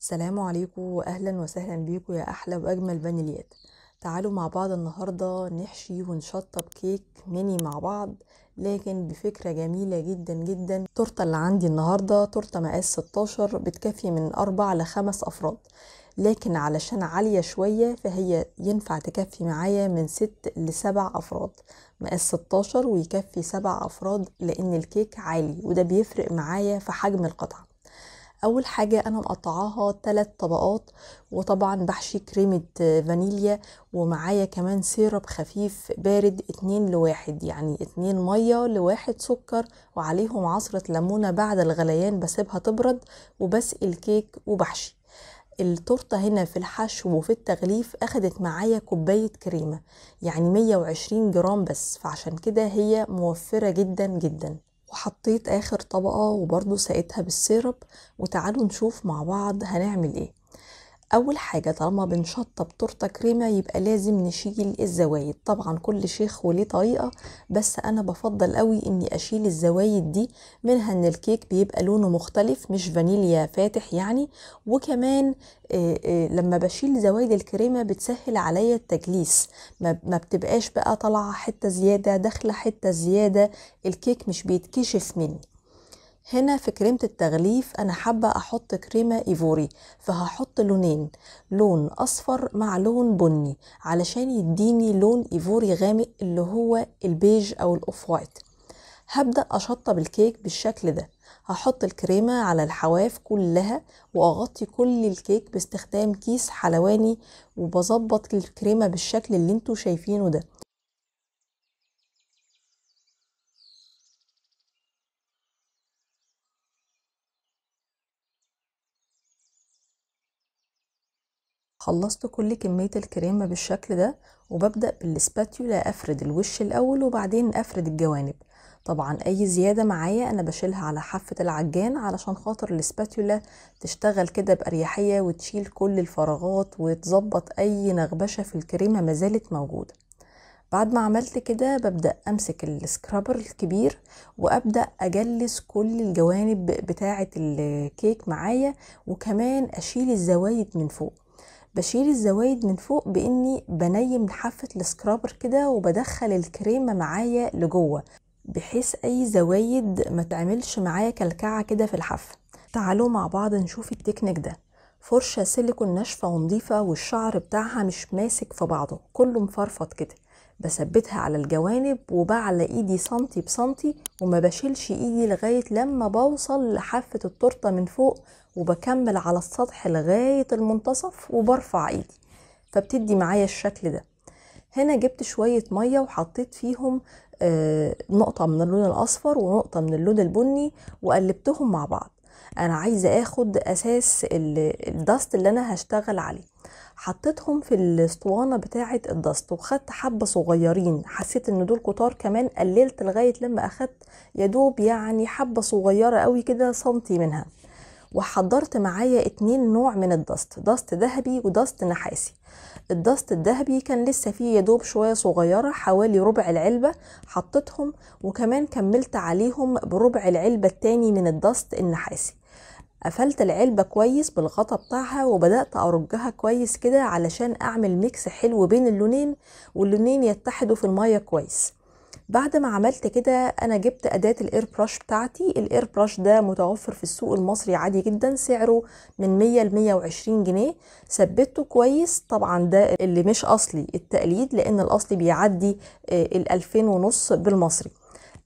السلام عليكم واهلا وسهلا بيكم يا احلى واجمل فانيليات تعالوا مع بعض النهارده نحشي ونشطب كيك ميني مع بعض لكن بفكره جميله جدا جدا التورته اللي عندي النهارده تورته مقاس 16 بتكفي من 4 ل 5 افراد لكن علشان عالية شوية فهي ينفع تكفي معايا من ست لسبع أفراد مقاس 16 ويكفي سبع أفراد لأن الكيك عالي وده بيفرق معايا في حجم القطعة اول حاجه انا مقطعاها ثلاث طبقات وطبعا بحشي كريمه فانيليا ومعايا كمان سيرب خفيف بارد اتنين لواحد يعني اتنين ميه لواحد سكر وعليهم عصره ليمونه بعد الغليان بسيبها تبرد وبسقي الكيك وبحشي التورته هنا في الحشو وفي التغليف اخدت معايا كوبايه كريمه يعني 120 جرام بس فعشان كده هي موفره جدا جدا وحطيت اخر طبقة وبرضو سقيتها بالسيرب وتعالوا نشوف مع بعض هنعمل ايه اول حاجه طالما بنشطب تورته كريمه يبقى لازم نشيل الزوايد طبعا كل شيخ وليه طريقه بس انا بفضل قوي اني اشيل الزوايد دي منها ان الكيك بيبقى لونه مختلف مش فانيليا فاتح يعني وكمان لما بشيل زوايد الكريمه بتسهل عليا التجليس ما بتبقاش بقى طالعه حته زياده داخله حته زياده الكيك مش بيتكشف مني هنا في كريمة التغليف أنا حابة أحط كريمة إيفوري فهحط لونين لون أصفر مع لون بني علشان يديني لون إيفوري غامق اللي هو البيج أو الأوف وايت هبدأ أشطب الكيك بالشكل ده هحط الكريمة على الحواف كلها وأغطي كل الكيك باستخدام كيس حلواني وبظبط الكريمة بالشكل اللي انتوا شايفينه ده خلصت كل كمية الكريمة بالشكل ده وببدأ بالسباتيولا أفرد الوش الأول وبعدين أفرد الجوانب طبعا أي زيادة معايا أنا بشيلها على حافة العجان علشان خاطر السباتيولا تشتغل كده بأريحية وتشيل كل الفراغات وتظبط أي نغبشة في الكريمة مازالت موجودة بعد ما عملت كده ببدأ أمسك السكرابر الكبير وأبدأ أجلس كل الجوانب بتاعة الكيك معايا وكمان أشيل الزوايد من فوق بشيل الزوايد من فوق باني بنيم حافه السكرابر كده وبدخل الكريمه معايا لجوه بحيث اي زوايد ما تعملش معايا كلكعه كده في الحفه تعالوا مع بعض نشوف التكنيك ده فرشه سيليكون ناشفه ونظيفه والشعر بتاعها مش ماسك في بعضه كله مفرفط كده بثبتها على الجوانب وبعلى ايدي سنتي بسنتي وما بشيلش ايدي لغاية لما بوصل لحافة التورتة من فوق وبكمل على السطح لغاية المنتصف وبرفع ايدي فبتدي معايا الشكل ده هنا جبت شوية مية وحطيت فيهم آه، نقطة من اللون الأصفر ونقطة من اللون البني وقلبتهم مع بعض أنا عايزة أخد أساس الدست اللي أنا هشتغل عليه حطيتهم في الاسطوانه بتاعه الدست وخدت حبه صغيرين حسيت ان دول كتار كمان قللت لغايه لما اخدت يدوب يعني حبه صغيره قوي كده سنتي منها وحضرت معايا اتنين نوع من الدست دست ذهبي ودست نحاسي الدست الذهبي كان لسه فيه يدوب شويه صغيره حوالي ربع العلبه حطيتهم وكمان كملت عليهم بربع العلبه التاني من الدست النحاسي قفلت العلبة كويس بالغطا بتاعها وبدأت أرجها كويس كده علشان أعمل ميكس حلو بين اللونين واللونين يتحدوا في المية كويس بعد ما عملت كده أنا جبت أداة الاير براش بتاعتي الاير براش ده متوفر في السوق المصري عادي جدا سعره من 100 ل 120 جنيه ثبته كويس طبعا ده اللي مش أصلي التقليد لأن الأصلي بيعدي آه، الألفين ونص بالمصري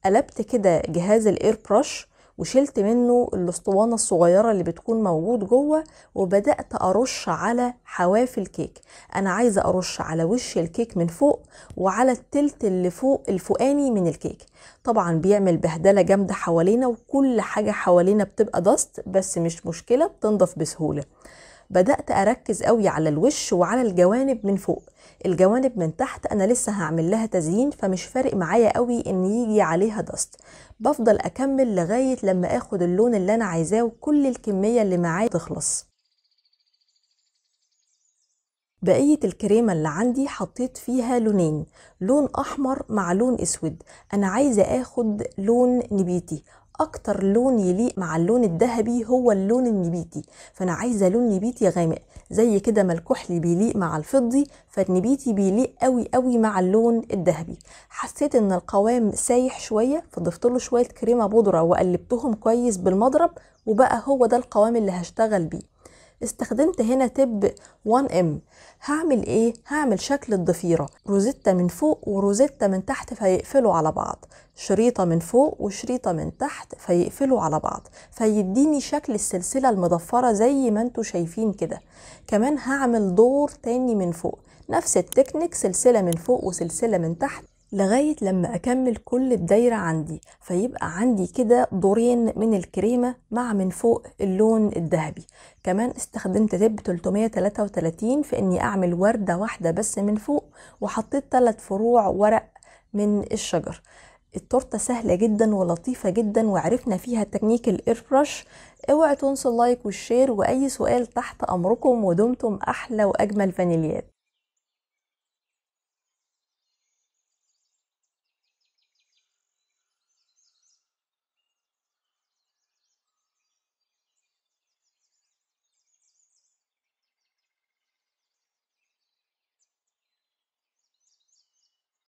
قلبت كده جهاز الاير براش وشلت منه الاسطوانة الصغيرة اللي بتكون موجود جوه وبدأت أرش على حواف الكيك أنا عايزة أرش على وش الكيك من فوق وعلى التلت اللي فوق الفوقاني من الكيك طبعا بيعمل بهدلة جامدة حوالينا وكل حاجة حوالينا بتبقى دست بس مش مشكلة بتنضف بسهولة بدأت أركز قوي على الوش وعلى الجوانب من فوق الجوانب من تحت أنا لسه هعمل لها تزيين فمش فارق معايا قوي إن يجي عليها دست بفضل أكمل لغاية لما أخد اللون اللي أنا عايزاه وكل الكمية اللي معايا تخلص بقية الكريمة اللي عندي حطيت فيها لونين لون أحمر مع لون أسود أنا عايزة أخد لون نبيتي اكتر لون يليق مع اللون الذهبي هو اللون النبيتي فانا عايزه لون نبيتي غامق زي كده ما الكحلي بيليق مع الفضي فالنبيتي بيليق قوي قوي مع اللون الذهبي حسيت ان القوام سايح شويه فضفت له شويه كريمه بودره وقلبتهم كويس بالمضرب وبقى هو ده القوام اللي هشتغل بيه استخدمت هنا تب 1 ام هعمل ايه هعمل شكل الضفيره روزيتا من فوق وروزيتا من تحت فيقفلوا على بعض شريطه من فوق وشريطه من تحت فيقفلوا على بعض فيديني شكل السلسله المضفره زي ما انتوا شايفين كده كمان هعمل دور تاني من فوق نفس التكنيك سلسله من فوق وسلسله من تحت لغاية لما أكمل كل الدايرة عندي فيبقى عندي كده دورين من الكريمة مع من فوق اللون الذهبي كمان استخدمت تب 333 في أني أعمل وردة واحدة بس من فوق وحطيت ثلاث فروع ورق من الشجر التورته سهله جدا ولطيفه جدا وعرفنا فيها تكنيك الايربرش اوعى تنسوا اللايك والشير واي سؤال تحت امركم ودمتم احلى واجمل فانيليات